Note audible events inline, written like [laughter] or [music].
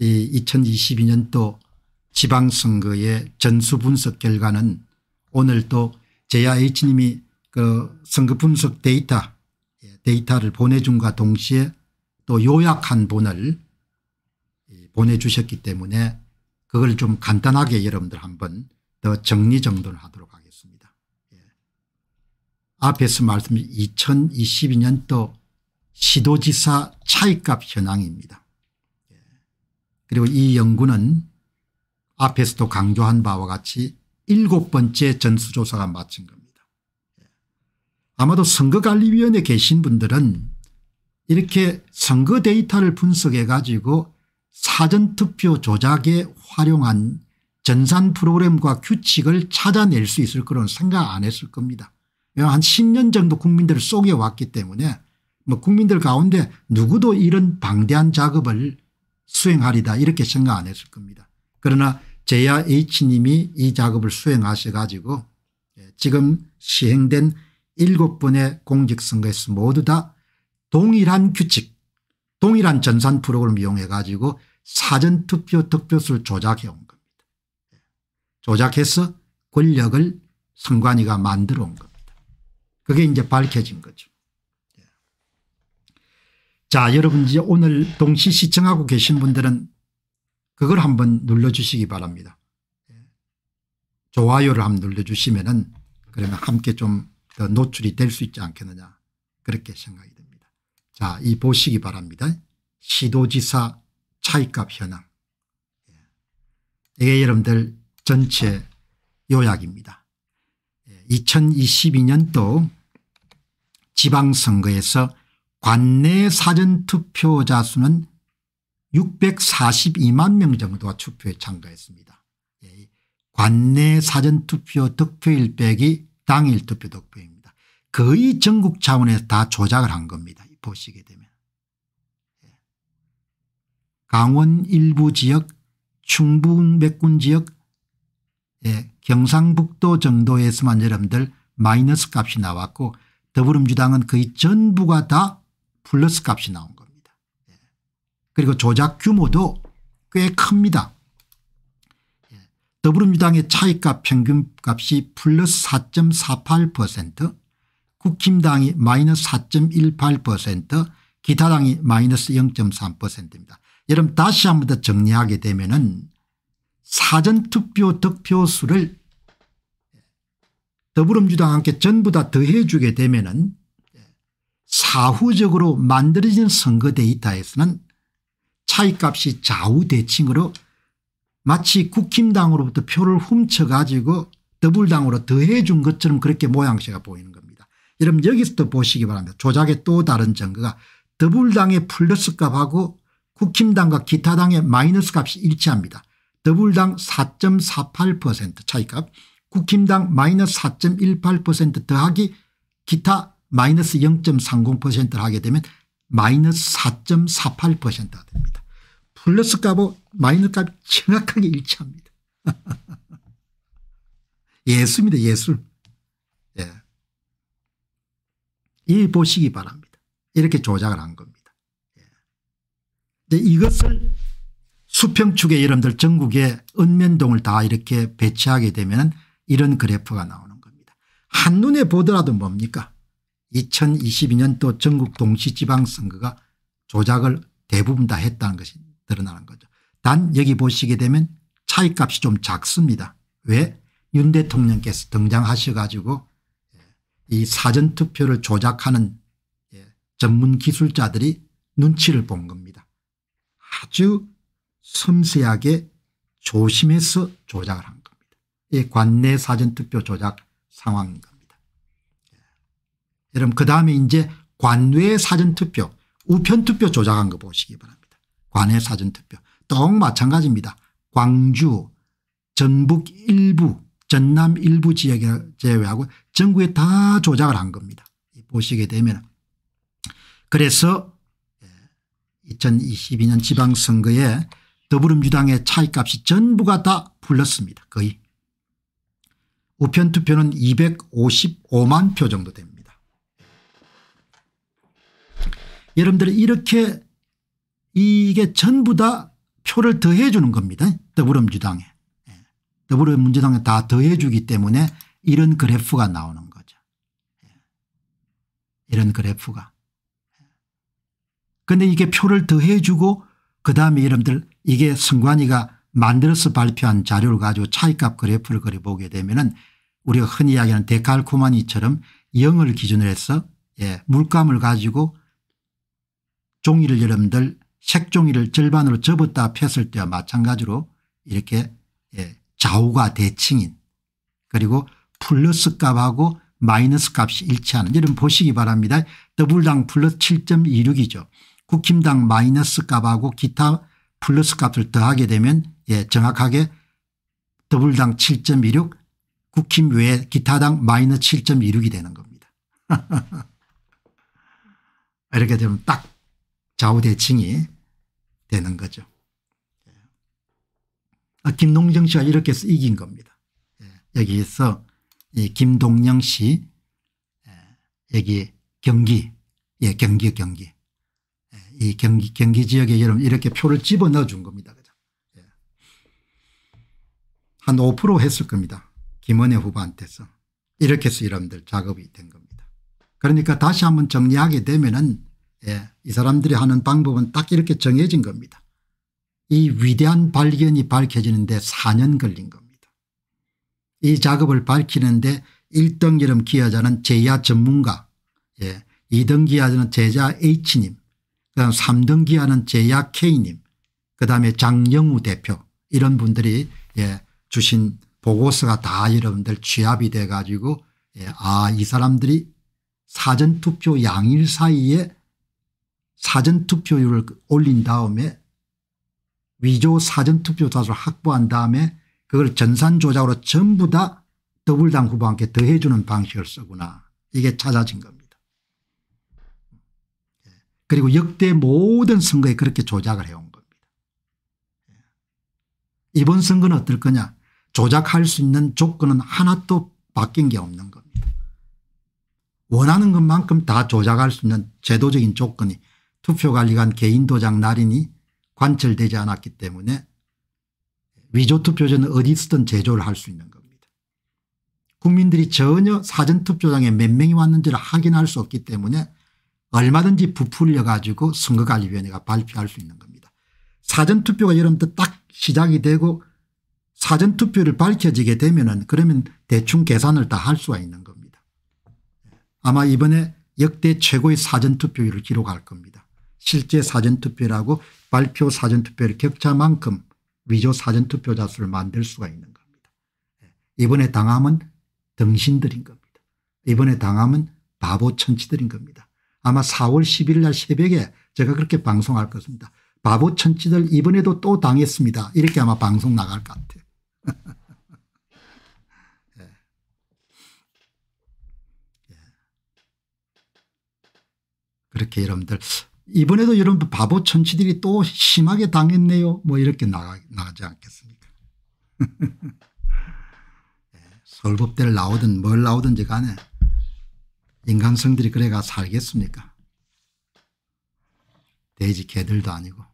이 2022년도 지방선거의 전수분석 결과는 오늘도 JIH님이 그 선거 분석 데이터 예, 데이터를 보내준과 동시에 또 요약한 본을 예, 보내주셨기 때문에 그걸 좀 간단하게 여러분들 한번 더 정리정돈을 하도록 하겠습니다. 예. 앞에서 말씀드린 2022년도 시도지사 차이값 현황입니다. 그리고 이 연구는 앞에서도 강조한 바와 같이 일곱 번째 전수조사가 마친 겁니다. 아마도 선거관리위원회 계신 분들은 이렇게 선거 데이터를 분석해 가지고 사전투표 조작에 활용한 전산 프로그램과 규칙을 찾아낼 수 있을 거는 생각 안 했을 겁니다. 한 10년 정도 국민들을 속여왔기 때문에 뭐 국민들 가운데 누구도 이런 방대한 작업을 수행하리다 이렇게 생각 안 했을 겁니다. 그러나 제야 H님이 이 작업을 수행하셔 가지고 예, 지금 시행된 7번의 공직선거에서 모두 다 동일한 규칙 동일한 전산 프로그램 이용해 가지고 사전투표 득표수를 조작해 온 겁니다. 예, 조작해서 권력을 선관위가 만들어 온 겁니다. 그게 이제 밝혀진 거죠. 자 여러분 이제 오늘 동시 시청하고 계신 분들은 그걸 한번 눌러주시기 바랍니다. 좋아요를 한번 눌러주시면 은 그러면 함께 좀 더 노출이 될 수 있지 않겠느냐 그렇게 생각이 듭니다. 자 이 보시기 바랍니다. 시도지사 차이값 현황 예. 이게 여러분들 전체 요약입니다. 2022년도 예, 지방선거에서 관내 사전투표자 수는 642만 명 정도가 투표에 참가했습니다. 예, 관내 사전투표 득표일 빼기 당일 투표 득표입니다. 거의 전국 차원에서 다 조작을 한 겁니다. 보시게 되면. 예. 강원 일부 지역 충북 맥군 지역 예. 경상북도 정도에서만 여러분들 마이너스 값이 나왔고 더불어민주당은 거의 전부가 다 플러스 값이 나온 겁니다. 예. 그리고 조작 규모도 꽤 큽니다. 예. 더불어민주당의 차익값 평균값이 플러스 4.48% 국힘당이 마이너스 4.18% 기타당이 마이너스 0.3%입니다. 여러분 다시 한 번 더 정리하게 되면 은 사전투표 득표수를 예. 더불어민주당한테 전부 다 더해주게 되면 은 사후적으로 만들어진 선거 데이터에서는 차이값이 좌우대칭으로 마치 국힘당으로부터 표를 훔쳐가지고 더불당으로 더해준 것처럼 그렇게 모양새가 보이는 겁니다. 여러분 여기서도 보시기 바랍니다. 조작의 또 다른 증거가 더불당의 플러스 값하고 국힘당과 기타당의 마이너스 값이 일치합니다. 더불당 4.48% 차이값 국힘당 마이너스 4.18% 더하기 기타 마이너스 0.30%를 하게 되면 마이너스 4.48%가 됩니다. 플러스 값하고 마이너스 값이 정확하게 일치합니다. [laughs] 예술입니다. 예술. 예. 이 보시기 바랍니다. 이렇게 조작을 한 겁니다. 예. 이것을 수평축에 여러분들 전국에 읍면동을 다 이렇게 배치하게 되면 이런 그래프가 나오는 겁니다. 한눈에 보더라도 뭡니까 2022년도 전국 동시지방선거가 조작을 대부분 다 했다는 것이 드러나는 거죠. 단 여기 보시게 되면 차이값이 좀 작습니다. 왜? 윤 대통령께서 등장하셔 가지고 예, 이 사전투표를 조작하는 예, 전문 기술자들이 눈치를 본 겁니다. 아주 섬세하게 조심해서 조작을 한 겁니다. 이 관내 사전투표 조작 상황인 겁 여러분 그다음에 이제 관외 사전투표 우편투표 조작한 거 보시기 바랍니다. 관외 사전투표 똑 마찬가지입니다. 광주 전북 일부 전남 일부 지역을 제외하고 전국에 다 조작을 한 겁니다. 보시게 되면 그래서 2022년 예, 지방선거에 더불어민주당의 차이값이 전부가 다 불렀습니다. 거의. 우편투표는 255만 표 정도 됩니다. 여러분들이 이렇게 이게 전부 다 표를 더해 주는 겁니다. 더불어민주당에. 예. 더불어민주당에 다 더해 주기 때문에 이런 그래프가 나오는 거죠. 예. 이런 그래프가. 그런데 예. 이게 표를 더해 주고 그다음에 여러분들 이게 선관위가 만들어서 발표한 자료를 가지고 차이값 그래프를 그려보게 되면은 우리가 흔히 이야기하는 데칼코마니처럼 0을 기준으로 해서 예, 물감을 가지고 종이를 여러분들 색종이를 절반으로 접었다 폈을 때와 마찬가지로 이렇게 예, 좌우가 대칭인 그리고 플러스 값하고 마이너스 값이 일치하는 여러분 보시기 바랍니다. 더블당 플러스 7.26이죠. 국힘당 마이너스 값하고 기타 플러스 값을 더하게 되면 예, 정확하게 더블당 7.26 국힘 외에 기타당 마이너스 7.26이 되는 겁니다. [laughs] 이렇게 되면 딱 좌우대칭이 되는 거죠. 예. 아, 김농정 씨가 이렇게 해서 이긴 겁니다. 예. 여기에서 이 김동영 씨 예. 여기 경기 예 경기 경기 이 경기 경기 지역에 여러분 이렇게 표를 집어넣어 준 겁니다. 그죠? 한5% 했을 겁니다. 김원혜 후보한테서 이렇게 해서 여러분들 작업이 된 겁니다. 그러니까 다시 한번 정리하게 되면은 예, 이 사람들이 하는 방법은 딱 이렇게 정해진 겁니다. 이 위대한 발견이 밝혀지는데 4년 걸린 겁니다. 이 작업을 밝히는데 1등 이름 기여자는 제야 전문가 예, 2등 기여자는 제자 H님 그다음 3등 기여는 제야 K님 그다음에 장영우 대표 이런 분들이 예, 주신 보고서가 다 여러분들 취합이 돼 가지고 예, 아이 사람들이 사전투표 양일 사이에 사전투표율을 올린 다음에 위조 사전투표자를 수 확보한 다음에 그걸 전산조작으로 전부 다 더블당 후보한테 더해주는 방식을 쓰구나 이게 찾아진 겁니다. 예. 그리고 역대 모든 선거에 그렇게 조작을 해온 겁니다. 예. 이번 선거는 어떨 거냐 조작할 수 있는 조건은 하나도 바뀐 게 없는 겁니다. 원하는 것만큼 다 조작할 수 있는 제도적인 조건이 투표관리관 개인도장 날인이 관철되지 않았기 때문에 위조투표지는 어디서든 제조를 할 수 있는 겁니다. 국민들이 전혀 사전투표장에 몇 명이 왔는지를 확인할 수 없기 때문에 얼마든지 부풀려 가지고 선거관리위원회가 발표할 수 있는 겁니다. 사전투표가 여러분들 딱 시작이 되고 사전투표를 밝혀지게 되면 은 그러면 대충 계산을 다 할 수가 있는 겁니다. 아마 이번에 역대 최고의 사전투표율을 기록할 겁니다. 실제 사전투표라고 발표 사전투표를 격차만큼 위조 사전투표자 수를 만들 수가 있는 겁니다. 예. 이번에 당함은 등신들인 겁니다. 이번에 당함은 바보 천치들인 겁니다. 아마 4월 10일 날 새벽에 제가 그렇게 방송할 것입니다. 바보 천치들 이번에도 또 당했습니다. 이렇게 아마 방송 나갈 것 같아요. [laughs] 예. 예. 그렇게 여러분들 이번에도 여러분 바보 천치들이 또 심하게 당했네요. 뭐 이렇게 나가, 나가지 않겠습니까? 서울법대를 [laughs] 예, 나오든 뭘 나오든지 간에 인간성들이 그래가 살겠습니까? 돼지 개들도 아니고.